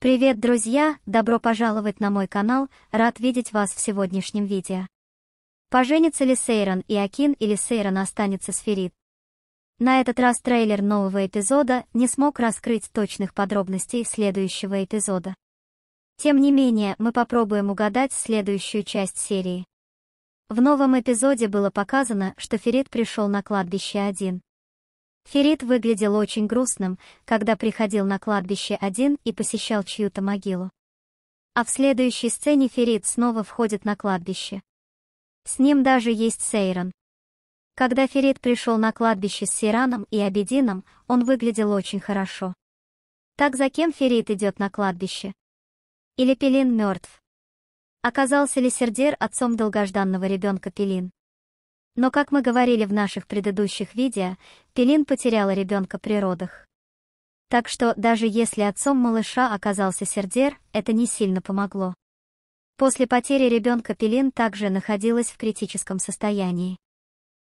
Привет, друзья! Добро пожаловать на мой канал, рад видеть вас в сегодняшнем видео. Поженится ли Сейрон и Акин или Сейрон останется с Ферит? На этот раз трейлер нового эпизода не смог раскрыть точных подробностей следующего эпизода. Тем не менее, мы попробуем угадать следующую часть серии. В новом эпизоде было показано, что Ферит пришел на кладбище один. Ферит выглядел очень грустным, когда приходил на кладбище один и посещал чью-то могилу. А в следующей сцене Ферит снова входит на кладбище. С ним даже есть Сейрон. Когда Ферит пришел на кладбище с Сираном и Абедином, он выглядел очень хорошо. Так за кем Ферит идет на кладбище? Или Пелин мертв? Оказался ли Сердер отцом долгожданного ребенка Пелин? Но как мы говорили в наших предыдущих видео, Пелин потеряла ребенка при родах. Так что даже если отцом малыша оказался Сердер, это не сильно помогло. После потери ребенка Пелин также находилась в критическом состоянии.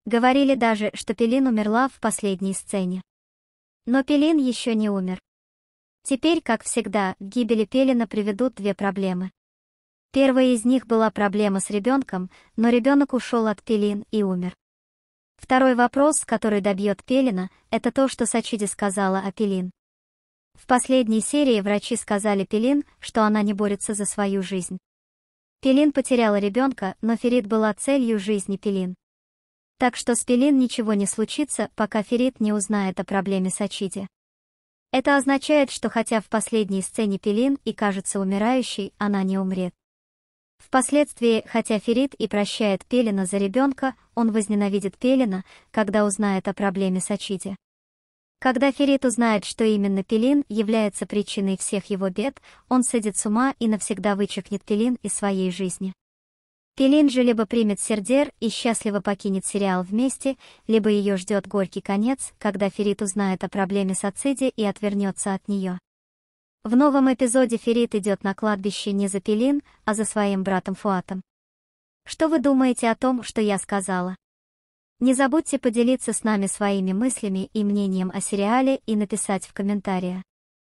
Говорили даже, что Пелин умерла в последней сцене. Но Пелин еще не умер. Теперь, как всегда, к гибели Пелина приведут две проблемы. Первая из них была проблема с ребенком, но ребенок ушел от Пелин и умер. Второй вопрос, который добьет Пелина, это то, что Сачиди сказала о Пелин. В последней серии врачи сказали Пелин, что она не борется за свою жизнь. Пелин потеряла ребенка, но Ферит была целью жизни Пелин. Так что с Пелин ничего не случится, пока Ферит не узнает о проблеме Сачиди. Это означает, что хотя в последней сцене Пелин и кажется умирающей, она не умрет. Впоследствии, хотя Ферит и прощает Пелина за ребенка, он возненавидит Пелина, когда узнает о проблеме с Ачиди. Когда Ферит узнает, что именно Пелин является причиной всех его бед, он садит с ума и навсегда вычеркнет Пелин из своей жизни. Пелин же либо примет Сердер и счастливо покинет сериал вместе, либо ее ждет горький конец, когда Ферит узнает о проблеме с Ациди и отвернется от нее. В новом эпизоде Ферит идет на кладбище не за Пелин, а за своим братом Фуатом. Что вы думаете о том, что я сказала? Не забудьте поделиться с нами своими мыслями и мнением о сериале и написать в комментариях.